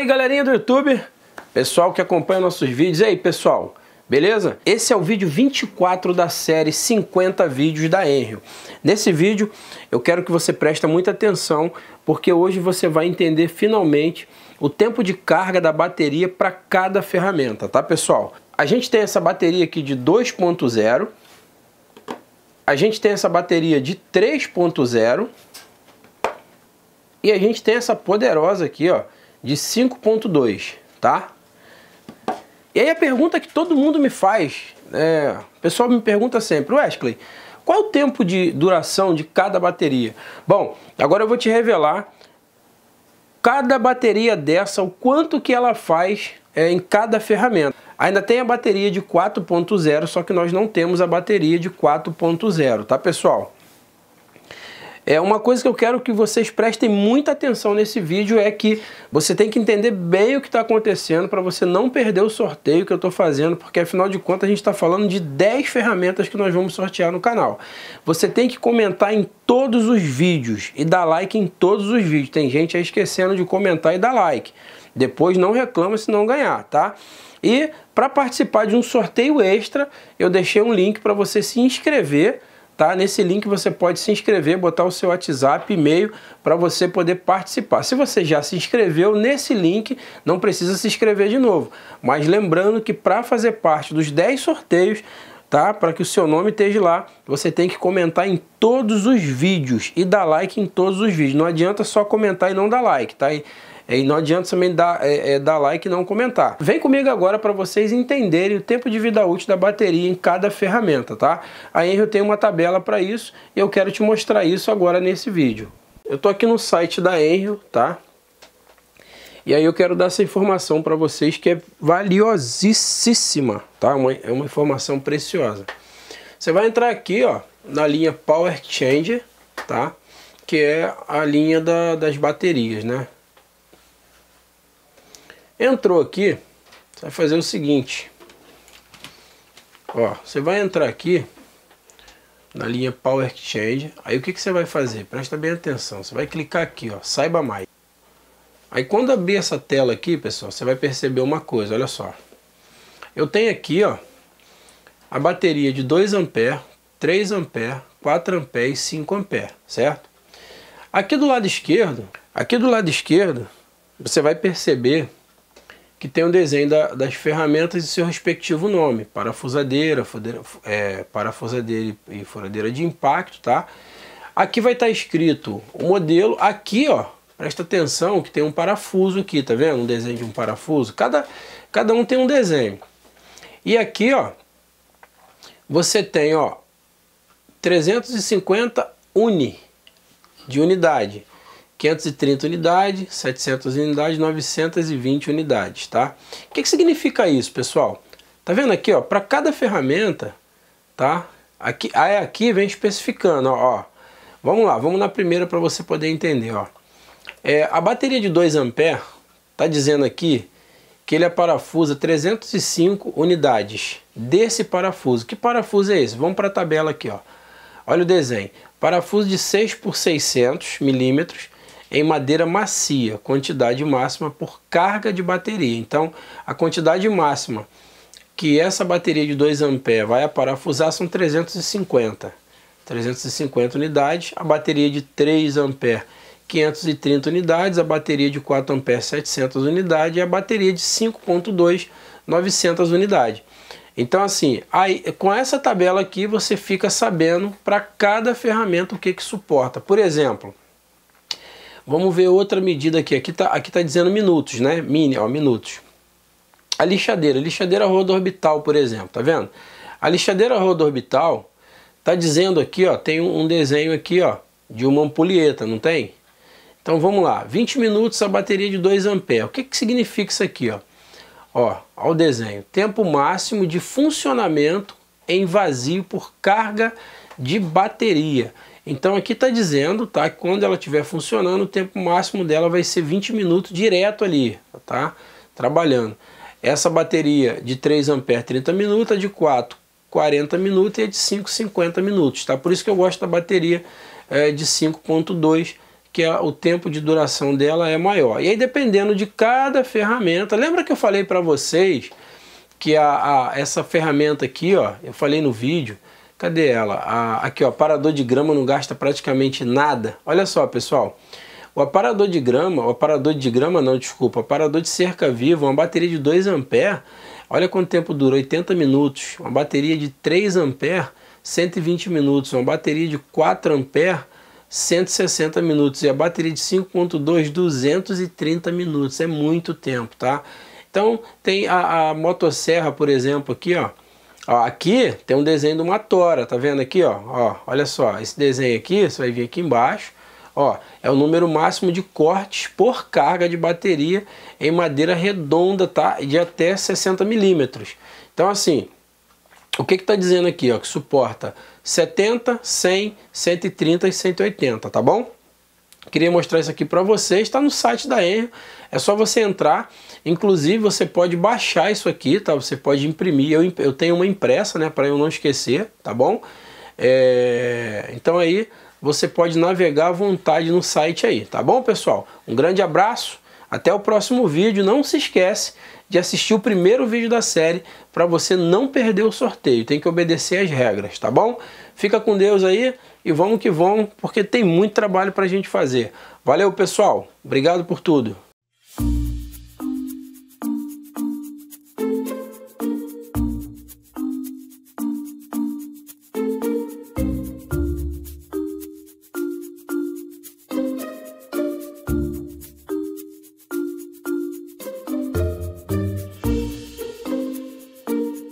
aí, galerinha do YouTube, pessoal que acompanha nossos vídeos. E aí, pessoal, beleza? Esse é o vídeo 24 da série 50 vídeos da Enrio. Nesse vídeo, eu quero que você preste muita atenção, porque hoje você vai entender finalmente o tempo de carga da bateria para cada ferramenta, tá, pessoal? A gente tem essa bateria aqui de 2.0, a gente tem essa bateria de 3.0 e a gente tem essa poderosa aqui, ó, de 5.2, tá? E aí a pergunta que todo mundo me faz, é, o pessoal me pergunta sempre, Wesley, qual é o tempo de duração de cada bateria? Bom, agora eu vou te revelar cada bateria dessa, o quanto que ela faz é, em cada ferramenta. Ainda tem a bateria de 4.0, só que nós não temos a bateria de 4.0, tá pessoal? É uma coisa que eu quero que vocês prestem muita atenção nesse vídeo é que você tem que entender bem o que está acontecendo para você não perder o sorteio que eu estou fazendo, porque afinal de contas a gente está falando de 10 ferramentas que nós vamos sortear no canal. Você tem que comentar em todos os vídeos e dar like em todos os vídeos. Tem gente aí esquecendo de comentar e dar like. Depois não reclama se não ganhar, tá? E para participar de um sorteio extra, eu deixei um link para você se inscrever tá? Nesse link você pode se inscrever, botar o seu WhatsApp, e-mail para você poder participar. Se você já se inscreveu nesse link, não precisa se inscrever de novo. Mas lembrando que para fazer parte dos 10 sorteios, tá? Para que o seu nome esteja lá, você tem que comentar em todos os vídeos e dar like em todos os vídeos. Não adianta só comentar e não dar like, tá? É, e não adianta também dar, é, é, dar like e não comentar. Vem comigo agora para vocês entenderem o tempo de vida útil da bateria em cada ferramenta, tá? A Enrio tem uma tabela para isso e eu quero te mostrar isso agora nesse vídeo. Eu tô aqui no site da Enrio, tá? E aí eu quero dar essa informação para vocês que é valiosíssima, tá? Uma, é uma informação preciosa. Você vai entrar aqui, ó, na linha Power Changer, tá? Que é a linha da, das baterias, né? Entrou aqui, você vai fazer o seguinte. Ó, você vai entrar aqui na linha Power Exchange. Aí o que, que você vai fazer? Presta bem atenção. Você vai clicar aqui, ó, saiba mais. Aí quando abrir essa tela aqui, pessoal, você vai perceber uma coisa, olha só. Eu tenho aqui, ó, a bateria de 2 a 3 a 4 a e 5 a certo? Aqui do lado esquerdo, aqui do lado esquerdo, você vai perceber que tem o um desenho da, das ferramentas e seu respectivo nome, parafusadeira, fudeira, é, parafusadeira e furadeira de impacto, tá? Aqui vai estar tá escrito o modelo, aqui ó, presta atenção que tem um parafuso aqui, tá vendo? Um desenho de um parafuso, cada, cada um tem um desenho. E aqui ó, você tem ó, 350 uni, de unidade. 530 unidades, 700 unidades, 920 unidades, tá? O que, que significa isso, pessoal? Tá vendo aqui, ó, para cada ferramenta, tá? Aqui, aí aqui vem especificando, ó, ó. Vamos lá, vamos na primeira para você poder entender, ó. É, a bateria de 2 a tá dizendo aqui que ele é parafuso, 305 unidades desse parafuso. Que parafuso é esse? Vamos para a tabela aqui, ó. Olha o desenho. Parafuso de 6 por 600 milímetros em madeira macia, quantidade máxima por carga de bateria. Então, a quantidade máxima que essa bateria de 2 a vai aparafusar são 350. 350 unidades, a bateria de 3 a 530 unidades, a bateria de 4 a 700 unidades e a bateria de 5.2 900 unidades. Então assim, aí, com essa tabela aqui você fica sabendo para cada ferramenta o que que suporta. Por exemplo, Vamos ver outra medida aqui. Aqui está aqui tá dizendo minutos, né? Mini, ó, minutos. A lixadeira, lixadeira roda orbital, por exemplo, tá vendo? A lixadeira roda orbital tá dizendo aqui, ó, tem um desenho aqui, ó, de uma ampulheta, não tem? Então vamos lá, 20 minutos a bateria de 2 A. O que, que significa isso aqui? Ó? Ó, ao desenho, tempo máximo de funcionamento em vazio por carga de bateria. Então aqui está dizendo, tá, que quando ela estiver funcionando, o tempo máximo dela vai ser 20 minutos direto ali, tá? Trabalhando. Essa bateria de 3 ampere 30 minutos, a de 4 40 minutos e a de 5 50 minutos, tá? Por isso que eu gosto da bateria é, de 5.2 que é o tempo de duração dela é maior. E aí dependendo de cada ferramenta, lembra que eu falei para vocês que a, a, essa ferramenta aqui, ó, eu falei no vídeo, Cadê ela? aqui, o aparador de grama não gasta praticamente nada. Olha só, pessoal. O aparador de grama, o aparador de grama não, desculpa, o aparador de cerca viva, uma bateria de 2 A, olha quanto tempo dura, 80 minutos. Uma bateria de 3 A, 120 minutos. Uma bateria de 4 A, 160 minutos. E a bateria de 5.2, 230 minutos. É muito tempo, tá? Então, tem a, a motosserra, por exemplo, aqui, ó. Ó, aqui tem um desenho de uma tora, tá vendo aqui, ó? ó? Olha só, esse desenho aqui, você vai vir aqui embaixo, ó, é o número máximo de cortes por carga de bateria em madeira redonda, tá? De até 60 milímetros. Então, assim, o que que tá dizendo aqui, ó? Que suporta 70, 100, 130 e 180, tá bom? Queria mostrar isso aqui para vocês, está no site da Enro, é só você entrar. Inclusive, você pode baixar isso aqui, tá? Você pode imprimir. Eu, eu tenho uma impressa, né, para eu não esquecer, tá bom? É... Então aí você pode navegar à vontade no site aí, tá bom, pessoal? Um grande abraço, até o próximo vídeo. Não se esquece de assistir o primeiro vídeo da série para você não perder o sorteio. Tem que obedecer às regras, tá bom? Fica com Deus aí e vamos que vamos, porque tem muito trabalho para a gente fazer. Valeu, pessoal. Obrigado por tudo.